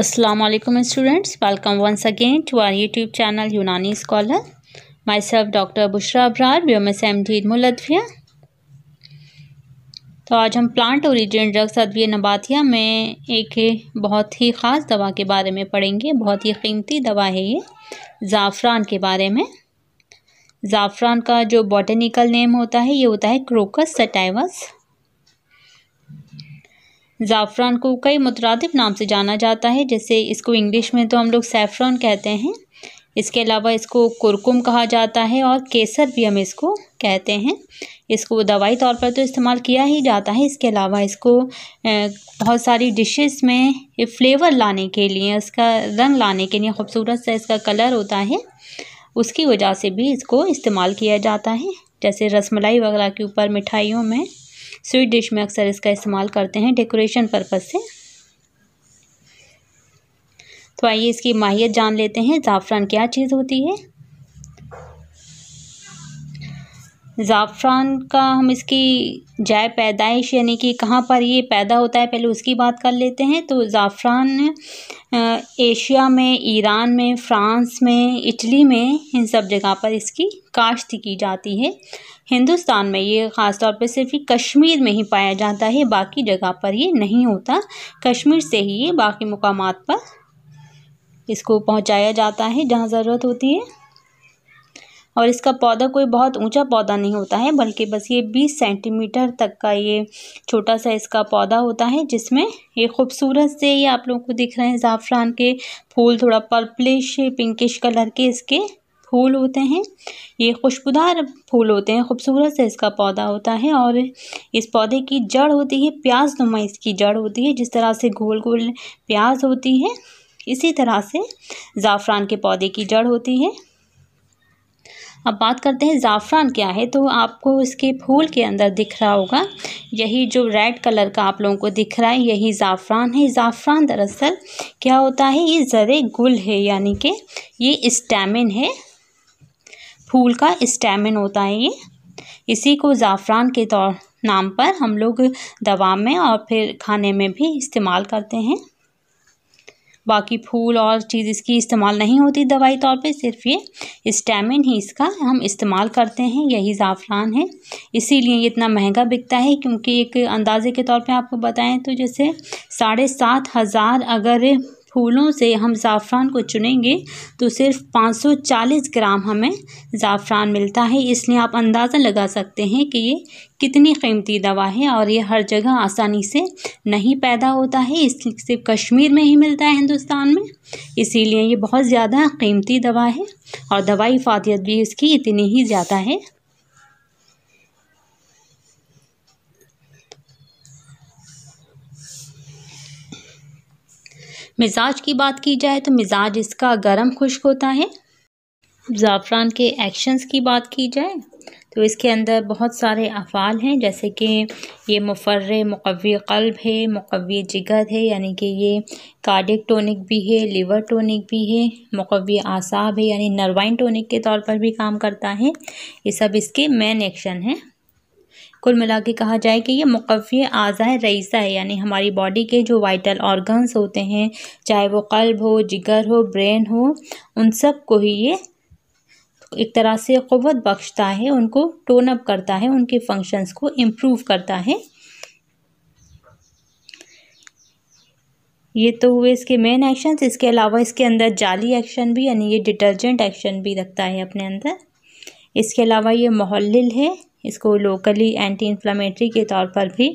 Aslam students welcome once again to our YouTube channel Unani scholar myself doctor Bushra Abrar B M S M D मुलदविया तो आज हम plant origin drugs अदवी नबातिया में एक बहुत ही ख़ास दवा के बारे में पढ़ेंगे बहुत ही कीमती दवा है ये ज़ाफ़रान के बारे में ज़ाफ़रान का जो बॉटनिकल नेम होता है ये होता है क्रोकस सटाइवस ज़ाफ़रान को कई मुतरदफ़ नाम से जाना जाता है जैसे इसको इंग्लिश में तो हम लोग सैफरान कहते हैं इसके अलावा इसको कुरकुम कहा जाता है और केसर भी हम इसको कहते हैं इसको दवाई तौर पर तो इस्तेमाल किया ही जाता है इसके अलावा इसको बहुत सारी डिशेस में फ्लेवर लाने के लिए इसका रंग लाने के लिए खूबसूरत सा इसका कलर होता है उसकी वजह से भी इसको इस्तेमाल किया जाता है जैसे रसमलाई वगैरह के ऊपर मिठाइयों में स्वीट डिश में अक्सर इसका इस्तेमाल करते हैं डेकोरेशन पर्पज़ से तो आइए इसकी माहियत जान लेते हैं ज़ाफ़रान क्या चीज़ होती है ज़ाफ़रान का हम इसकी जाय पैदाइश यानी कि कहाँ पर ये पैदा होता है पहले उसकी बात कर लेते हैं तो ज़ाफ़रान एशिया में ईरान में फ़्रांस में इटली में इन सब जगह पर इसकी काश्त की जाती है हिंदुस्तान में ये ख़ास तौर पे सिर्फ कश्मीर में ही पाया जाता है बाकी जगह पर ये नहीं होता कश्मीर से ही ये बाकी मकाम पर इसको पहुँचाया जाता है जहाँ ज़रूरत होती है और इसका पौधा कोई बहुत ऊंचा पौधा नहीं होता है बल्कि बस ये बीस सेंटीमीटर तक का ये छोटा सा इसका पौधा होता है जिसमें ये खूबसूरत से ये आप लोगों को दिख रहे हैं ज़ाफ़रान के फूल थोड़ा पर्पलिश पिंकिश कलर के इसके फूल होते हैं ये खुशबूदार फूल होते हैं खूबसूरत से इसका पौधा होता है और इस पौधे की जड़ होती है प्याज नुमा इसकी जड़ होती है जिस तरह से गोल गोल प्याज होती है इसी तरह से ज़ाफ़रान के पौधे की जड़ होती है अब बात करते हैं ज़ाफ़रान क्या है तो आपको इसके फूल के अंदर दिख रहा होगा यही जो रेड कलर का आप लोगों को दिख रहा है यही ज़ाफ़रान है ज़ाफ़रान दरअसल क्या होता है ये ज़र गुल है यानी कि ये स्टैमिन है फूल का स्टैमिन होता है ये इसी को ज़ाफ़रान के तौर नाम पर हम लोग दवा में और फिर खाने में भी इस्तेमाल करते हैं बाकी फूल और चीज़ इसकी इस्तेमाल नहीं होती दवाई तौर पे सिर्फ ये स्टेमिन ही इसका हम इस्तेमाल करते हैं यही ज़ाफ़रान है इसीलिए ये इतना महंगा बिकता है क्योंकि एक अंदाज़े के तौर पे आपको बताएं तो जैसे साढ़े सात हज़ार अगर फूलों से हम ज़ाफ़रान को चुनेंगे तो सिर्फ पाँच सौ चालीस ग्राम हमें ज़ाफ़रान मिलता है इसलिए आप अंदाज़ा लगा सकते हैं कि ये कितनी कीमती दवा है और ये हर जगह आसानी से नहीं पैदा होता है इस सिर्फ कश्मीर में ही मिलता है हिंदुस्तान में इसीलिए ये बहुत ज़्यादा कीमती दवा है और दवाई फातियत भी इसकी इतनी ही ज़्यादा है मिजाज की बात की जाए तो मिजाज इसका गर्म खुश्क होता है ज़ाफ़रान के एक्शंस की बात की जाए तो इसके अंदर बहुत सारे अफ़ाल हैं जैसे कि ये मुफर मकवी कल्ब है मकवी जिगर है यानी कि ये कार्डिक टोनिक भी है लिवर टोनिक भी है मकवी आसाब है यानी नरवाइन टोनिक के तौर पर भी काम करता है ये सब इसके मेन एक्शन हैं कुल मिला के कहा जाए कि ये मुकफ़ी आज़ा रईसा है यानी हमारी बॉडी के जो वाइटल ऑर्गन्स होते हैं चाहे वो कल्ब हो जिगर हो ब्रेन हो उन सब को ही ये एक तरह से क़वत बख्शता है उनको टोन अप करता है उनके फंक्शंस को इम्प्रूव करता है ये तो हुए इसके मेन एक्शंस इसके अलावा इसके अंदर जाली एक्शन भी यानी ये डिटर्जेंट एक्शन भी रखता है अपने अंदर इसके अलावा ये मोहल्ल है इसको लोकली एंटी इन्फ्लामेटरी के तौर पर भी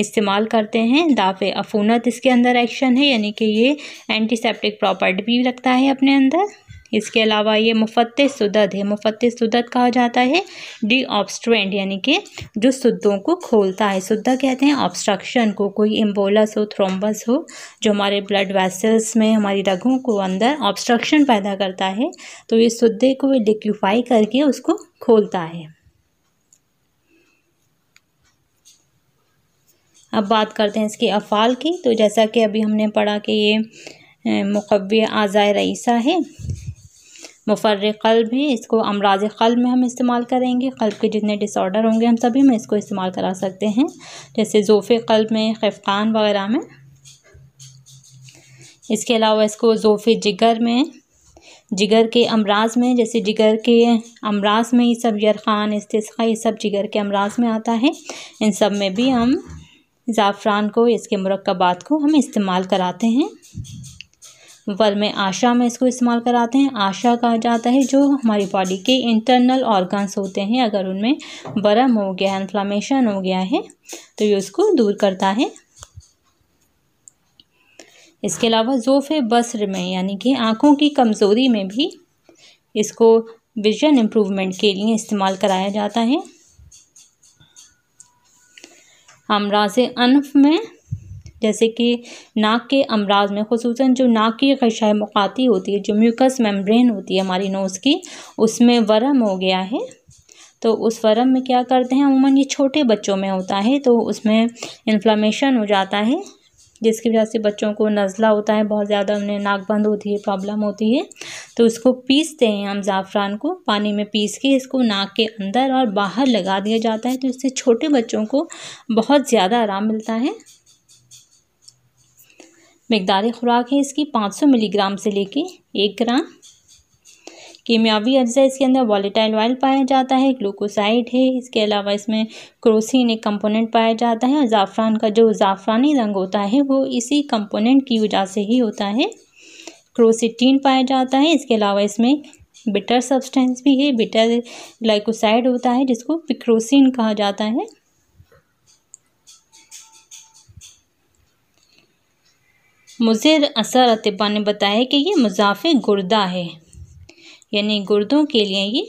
इस्तेमाल करते हैं दाफ़ अफूनत इसके अंदर एक्शन है यानी कि ये एंटीसेप्टिक प्रॉपर्टी भी रखता है अपने अंदर इसके अलावा ये मुफत सुदत है मुफत सुदत कहा जाता है डी ऑब्सट्रेंड यानी कि जो सुद्दों को खोलता है सुद्धा कहते हैं ऑब्स्ट्रक्शन को कोई एम्बोलस हो थ्रोम्बस हो जो हमारे ब्लड वेसल्स में हमारी रगों को अंदर ऑब्स्ट्रक्शन पैदा करता है तो ये सुद्धे को लिक्विफाई करके उसको खोलता है अब बात करते हैं इसके अफ़ाल की तो जैसा कि अभी हमने पढ़ा कि ये मुकब आज़ाय रईसा है मुफर कल्ब है इसको अमराज कल्ब में हम इस्तेमाल करेंगे कल्ब के जितने डिसऑर्डर होंगे हम सभी में इसको इस्तेमाल करा सकते हैं जैसे जोफ़ कल्ब में खफान वगैरह में इसके अलावा इसको जोफ़ जिगर में जिगर के अमराज में जैसे जिगर के अमराज में ये सब यरखान इस्तेस्खा ये सब जिगर के अमराज में आता है इन सब में भी हम ज़ाफ़रान को इसके मरकबात को हम इस्तेमाल कराते हैं वल में आशा में इसको इस्तेमाल कराते हैं आशा कहा जाता है जो हमारी बॉडी के इंटरनल ऑर्गन्स होते हैं अगर उनमें बरम हो गया इन्फ्लामेशन हो गया है तो ये उसको दूर करता है इसके अलावा जोफे बसर में यानी कि आँखों की कमज़ोरी में भी इसको विजन इम्प्रूवमेंट के लिए इस्तेमाल कराया जाता है अमराज अनफ में जैसे कि नाक के अमराज में खसूस जो नाक की खशाए मुकाती होती है जो म्यूकस मेम्ब्रेन होती है हमारी नोज़ की उसमें वरम हो गया है तो उस वरम में क्या करते हैं अमूमन ये छोटे बच्चों में होता है तो उसमें इन्फ्लामेशन हो जाता है जिसकी वजह से बच्चों को नज़ला होता है बहुत ज़्यादा उन्हें नाक बंद होती है प्रॉब्लम होती है तो उसको पीसते हैं हम ज़ाफ़रान को पानी में पीस के इसको नाक के अंदर और बाहर लगा दिया जाता है तो इससे छोटे बच्चों को बहुत ज़्यादा आराम मिलता है मकदार खुराक है इसकी सौ मिलीग्राम से लेके एक ग्राम कीमियावी अज्जा इसके अंदर वॉलेटाइल ऑयल पाया जाता है ग्लूकोसाइड है इसके अलावा इसमें क्रोसिन एक कंपोनेंट पाया जाता है और ज़ाफ़रान का जो ज़ाफ़रानी रंग होता है वो इसी कंपोनेंट की वजह से ही होता है क्रोसिटीन पाया जाता है इसके अलावा इसमें बिटर सब्सटेंस भी है बिटर ग्लाइकोसाइड होता है जिसको पिक्रोसिन कहा जाता है मुजिर असर अतिबा ने बताया कि ये मुजाफे गुर्दा है यानी गुर्दों के लिए ये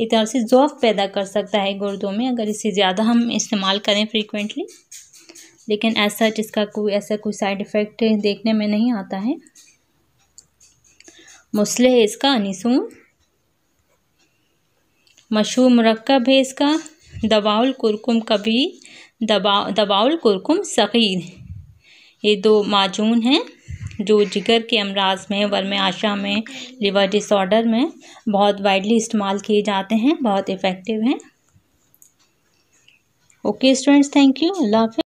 एक तरह से जॉब पैदा कर सकता है गुर्दों में अगर इसे ज़्यादा हम इस्तेमाल करें फ्रीक्वेंटली लेकिन ऐसा जिसका कोई ऐसा कोई साइड इफ़ेक्ट देखने में नहीं आता है मसल है इसका अनिसूम मशहूर मरकब है इसका दबाउल कुरकुम कभी दबा दबाउल कुरकुम सग़ीर ये दो माजून हैं जो जिगर के अमराज में आशा में लिवर डिसऑर्डर में बहुत वाइडली इस्तेमाल किए जाते हैं बहुत इफ़ेक्टिव हैं ओके स्टूडेंट्स थैंक यू अल्लाह हाफि